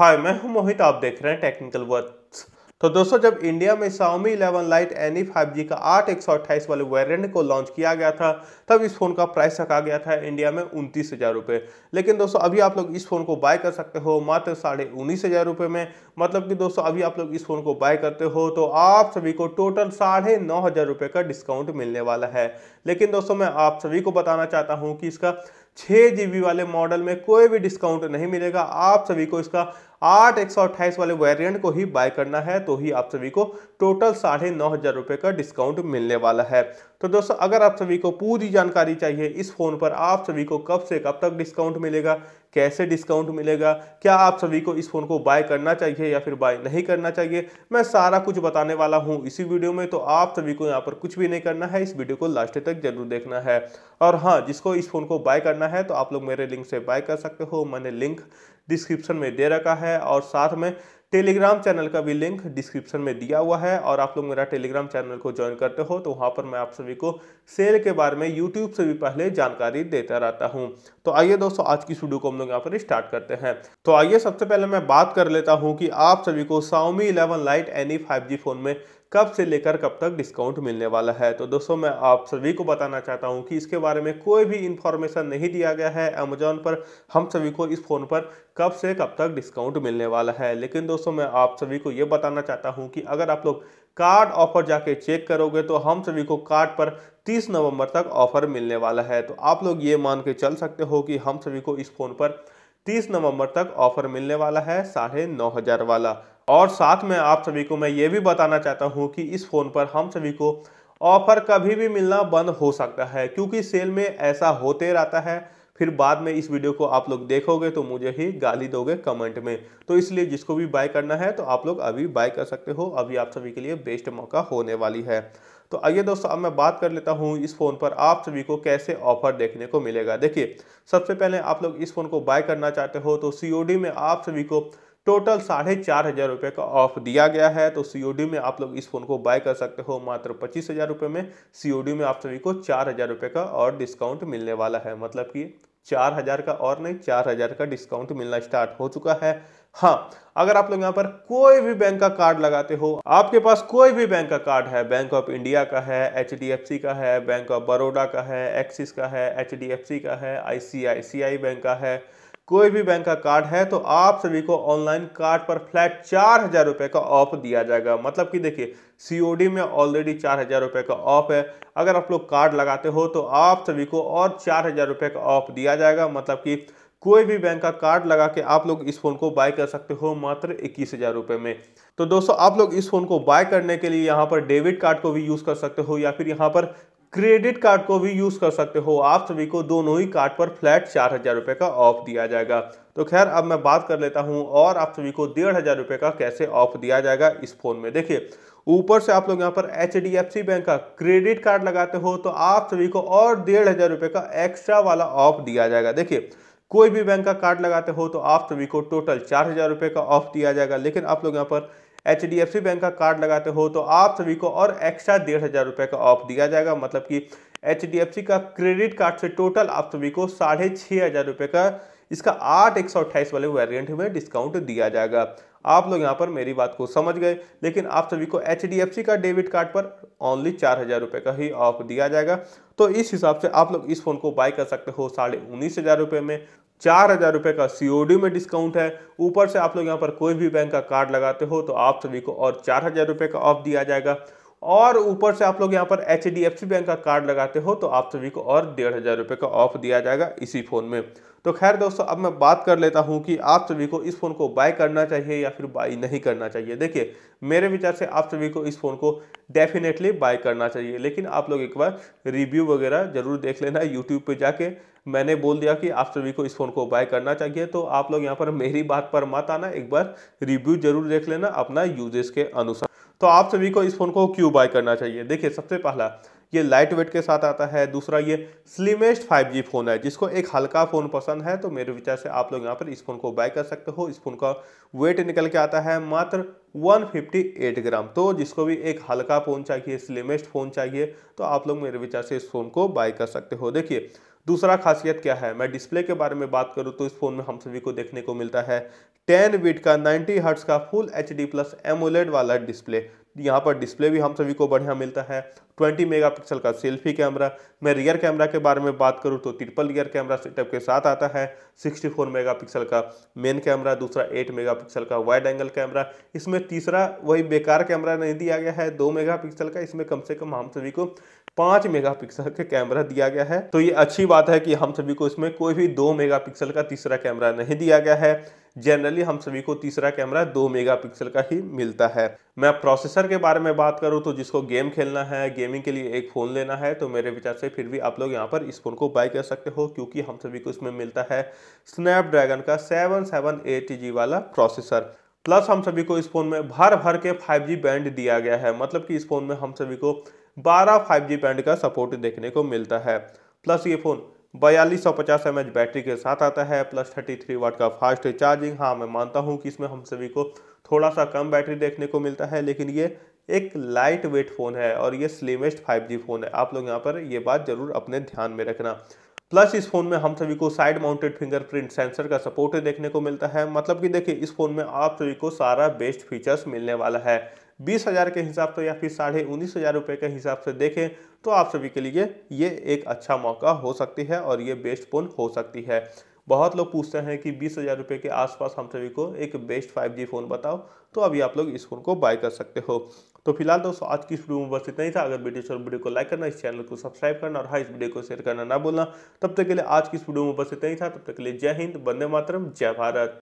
हाय मैं हूं मोहित आप देख रहे हैं टेक्निकल वर्थ तो दोस्तों जब इंडिया में Xiaomi 11 lite NE five G का आठ एक सौ अट्ठाईस वाले वेरियंट को लॉन्च किया गया था तब इस फोन का प्राइस रखा गया था इंडिया में उनतीस हज़ार रुपये लेकिन दोस्तों अभी आप लोग इस फोन को बाय कर सकते हो मात्र साढ़े उन्नीस हज़ार रुपये में मतलब कि दोस्तों अभी आप लोग इस फोन को बाय करते हो तो आप सभी को टोटल साढ़े नौ हज़ार रुपये का डिस्काउंट मिलने वाला है लेकिन दोस्तों मैं आप सभी को बताना चाहता हूँ कि इसका छः जी वाले मॉडल में कोई भी डिस्काउंट नहीं मिलेगा आप सभी को इसका आठ एक सौ अट्ठाईस वाले वेरिएंट को ही बाय करना है तो ही आप सभी को टोटल साढ़े नौ हज़ार रुपये का डिस्काउंट मिलने वाला है तो दोस्तों अगर आप सभी को पूरी जानकारी चाहिए इस फ़ोन पर आप सभी को कब से कब तक डिस्काउंट मिलेगा कैसे डिस्काउंट मिलेगा क्या आप सभी को इस फ़ोन को बाय करना चाहिए या फिर बाय नहीं करना चाहिए मैं सारा कुछ बताने वाला हूँ इसी वीडियो में तो आप सभी को यहाँ पर कुछ भी नहीं करना है इस वीडियो को लास्ट तक जरूर देखना है और हाँ जिसको इस फ़ोन को बाय करना है तो आप लोग मेरे लिंक से बाय कर सकते हो मैंने लिंक डिस्क्रिप्शन में दे रखा है और साथ में टेलीग्राम चैनल का भी लिंक डिस्क्रिप्शन में दिया हुआ है और आप लोग मेरा टेलीग्राम चैनल को ज्वाइन करते हो तो वहाँ पर मैं आप सभी को सेल के बारे में यूट्यूब से भी पहले जानकारी देता रहता हूँ तो आइए दोस्तों आज की स्टूडियो को हम लोग यहाँ पर स्टार्ट करते हैं तो आइए सबसे पहले मैं बात कर लेता हूँ कि आप सभी को Xiaomi eleven lite NE five phone में कब से लेकर कब तक डिस्काउंट मिलने वाला है तो दोस्तों मैं आप सभी को बताना चाहता हूँ कि इसके बारे में कोई भी इन्फॉर्मेशन नहीं दिया गया है अमेजोन पर हम सभी को इस फ़ोन पर कब से कब तक डिस्काउंट मिलने वाला है लेकिन दोस्तों मैं आप सभी को ये बताना चाहता हूँ कि अगर आप लोग कार्ड ऑफर जाके चेक करोगे तो हम सभी को कार्ड पर 30 नवंबर तक ऑफर मिलने वाला है तो आप लोग ये मान के चल सकते हो कि हम सभी को इस फ़ोन पर 30 नवंबर तक ऑफर मिलने वाला है साढ़े नौ हज़ार वाला और साथ में आप सभी को मैं ये भी बताना चाहता हूँ कि इस फ़ोन पर हम सभी को ऑफर कभी भी मिलना बंद हो सकता है क्योंकि सेल में ऐसा होते रहता है फिर बाद में इस वीडियो को आप लोग देखोगे तो मुझे ही गाली दोगे कमेंट में तो इसलिए जिसको भी बाय करना है तो आप लोग अभी बाय कर सकते हो अभी आप सभी के लिए बेस्ट मौका होने वाली है तो आइए दोस्तों अब मैं बात कर लेता हूँ इस फ़ोन पर आप सभी को कैसे ऑफर देखने को मिलेगा देखिए सबसे पहले आप लोग इस फ़ोन को बाय करना चाहते हो तो सी में आप सभी को टोटल साढ़े चार हज़ार रुपये का ऑफ दिया गया है तो सी में आप लोग इस फ़ोन को बाय कर सकते हो मात्र पच्चीस हज़ार रुपये में सी में आप सभी को चार हज़ार रुपये का और डिस्काउंट मिलने वाला है मतलब कि चार हज़ार का और नहीं चार हज़ार का डिस्काउंट मिलना स्टार्ट हो चुका है हाँ अगर आप लोग यहाँ पर कोई भी बैंक का कार्ड लगाते हो आपके पास कोई भी बैंक का कार्ड है बैंक ऑफ इंडिया का है एच का है बैंक ऑफ बड़ौदा का है एक्सिस का है एच का है आई बैंक का है कोई भी बैंक का कार्ड है तो आप सभी को ऑनलाइन कार्ड पर फ्लैट चार हजार रुपए का ऑफ दिया जाएगा मतलब कि देखिए सीओडी में ऑलरेडी चार हजार रुपए का ऑफ है अगर आप लोग कार्ड लगाते हो तो आप सभी को और चार हजार रुपए का ऑफ दिया जाएगा मतलब कि कोई भी बैंक का कार्ड लगा के आप लोग इस फ़ोन को बाय कर सकते हो मात्र इक्कीस हज़ार रुपए में तो दोस्तों आप लोग इस फ़ोन को बाय करने के लिए यहाँ पर डेबिट कार्ड को भी यूज़ कर सकते हो या फिर यहाँ पर क्रेडिट कार्ड को भी यूज कर सकते हो आप सभी को दोनों ही कार्ड पर फ्लैट चार हजार रुपए का ऑफ दिया जाएगा तो खैर अब मैं बात कर लेता हूं और आप सभी को डेढ़ हजार रुपए का कैसे ऑफ दिया जाएगा इस फोन में देखिए ऊपर से आप लोग यहाँ पर एच बैंक का क्रेडिट कार्ड लगाते हो तो आप सभी को और डेढ़ हजार रुपए का एक्स्ट्रा वाला ऑफ दिया जाएगा देखिए कोई भी बैंक का कार्ड लगाते हो तो आप सभी को टोटल चार हजार रुपए का ऑफ दिया जाएगा लेकिन आप लोग यहाँ पर एच बैंक का कार्ड लगाते हो तो आप सभी को और एक्स्ट्रा डेढ़ हज़ार रुपये का ऑफ दिया जाएगा मतलब कि एच का क्रेडिट कार्ड से टोटल आप सभी को साढ़े छः हज़ार रुपये का इसका आठ एक सौ अट्ठाईस वाले वेरियंट में डिस्काउंट दिया जाएगा आप लोग यहाँ पर मेरी बात को समझ गए लेकिन आप सभी को एच का डेबिट कार्ड पर ओनली चार हज़ार रुपये का ही ऑफ दिया जाएगा तो इस हिसाब से आप लोग इस फ़ोन को बाय कर सकते हो साढ़े उन्नीस हज़ार रुपये में चार हज़ार रुपये का सी में डिस्काउंट है ऊपर से आप लोग यहाँ पर कोई भी बैंक का कार्ड लगाते हो तो आप सभी को और चार हज़ार रुपये का ऑफ दिया जाएगा और ऊपर से आप लोग यहाँ पर एच बैंक का कार्ड लगाते हो तो आप सभी को और डेढ़ हज़ार रुपये का ऑफ दिया जाएगा इसी फ़ोन में तो खैर दोस्तों अब मैं बात कर लेता हूँ कि आप सभी को इस फ़ोन को बाय करना चाहिए या फिर बाई नहीं करना चाहिए देखिए मेरे विचार से आप सभी को इस फ़ोन को डेफिनेटली बाय करना चाहिए लेकिन आप लोग एक बार रिव्यू वगैरह ज़रूर देख लेना यूट्यूब पर जाके मैंने बोल दिया कि आप सभी को इस फ़ोन को बाय करना चाहिए तो आप लोग यहाँ पर मेरी बात पर मत आना एक बार रिव्यू ज़रूर देख लेना अपना यूजेस के अनुसार तो आप सभी को इस फ़ोन को क्यों बाय करना चाहिए देखिए सबसे पहला ये लाइट वेट के साथ आता है दूसरा ये स्लिमेस्ट 5G फ़ोन है जिसको एक हल्का फ़ोन पसंद है तो मेरे विचार से आप लोग यहाँ पर इस फ़ोन को बाय कर सकते हो इस फ़ोन का वेट निकल के आता है मात्र 158 ग्राम तो जिसको भी एक हल्का फ़ोन चाहिए स्लिमेस्ट फ़ोन चाहिए तो आप लोग मेरे विचार से इस फ़ोन को बाय कर सकते हो देखिए दूसरा खासियत क्या है मैं डिस्प्ले के बारे में बात करूँ तो इस फ़ोन में हम सभी को देखने को मिलता है टेन बिट का नाइन्टी हर्ट्स का full H D plus AMOLED वाला डिस्प्ले यहाँ पर डिस्प्ले भी हम सभी को बढ़िया मिलता है 20 मेगापिक्सल का सेल्फी कैमरा मैं रियर कैमरा के बारे में बात करूँ तो ट्रिपल रियर कैमरा सेटअप के साथ आता है 64 मेगापिक्सल का मेन कैमरा दूसरा 8 मेगापिक्सल का वाइड एंगल कैमरा इसमें तीसरा वही बेकार कैमरा नहीं दिया गया है 2 मेगापिक्सल का इसमें कम से कम हम सभी को पाँच पिक्सल का कैमरा दिया गया है तो ये अच्छी बात है कि हम सभी को इसमें कोई भी दो मेगा का तीसरा कैमरा नहीं दिया गया है जनरली हम सभी को तीसरा कैमरा दो मेगापिक्सल का ही मिलता है मैं प्रोसेसर के बारे में बात करूं तो जिसको गेम खेलना है गेमिंग के लिए एक फ़ोन लेना है तो मेरे विचार से फिर भी आप लोग यहाँ पर इस फ़ोन को बाय कर सकते हो क्योंकि हम सभी को इसमें मिलता है स्नैपड्रैगन का सेवन सेवन एट जी वाला प्रोसेसर प्लस हम सभी को इस फ़ोन में भर भर के जी बैंड दिया गया है मतलब कि इस फ़ोन में हम सभी को फाइव जी बैंड का सपोर्ट देखने को मिलता है प्लस ये फ़ोन बयालीस सौ पचास एम बैटरी के साथ आता है प्लस थर्टी थ्री वाट का फास्ट चार्जिंग हाँ मैं मानता हूँ कि इसमें हम सभी को थोड़ा सा कम बैटरी देखने को मिलता है लेकिन ये एक लाइट वेट फ़ोन है और ये स्लिमेस्ट 5G फ़ोन है आप लोग यहाँ पर ये बात ज़रूर अपने ध्यान में रखना प्लस इस फ़ोन में हम सभी को साइड माउंटेड फिंगरप्रिंट सेंसर का सपोर्ट देखने को मिलता है मतलब कि देखिए इस फ़ोन में आप सभी को सारा बेस्ट फीचर्स मिलने वाला है बीस हज़ार के हिसाब से या फिर साढ़े उन्नीस हज़ार रुपये के हिसाब से देखें तो आप सभी के लिए ये एक अच्छा मौका हो सकती है और ये बेस्ट फोन हो सकती है बहुत लोग पूछते हैं कि बीस हज़ार रुपये के आसपास हम सभी को एक बेस्ट फाइव जी फ़ोन बताओ तो अभी आप लोग इस फ़ोन को बाय कर सकते हो तो फिलहाल दोस्तों आज की इस वीडियो में बस इतना ही था अगर वीडियो और वीडियो को लाइक करना इस चैनल को सब्सक्राइब करना और हाँ इस वीडियो को शेयर करना ना बोलना तब तक के लिए आज की इस वीडियो में बस इतना ही था तब तक के लिए जय हिंद बंदे मातरम जय भारत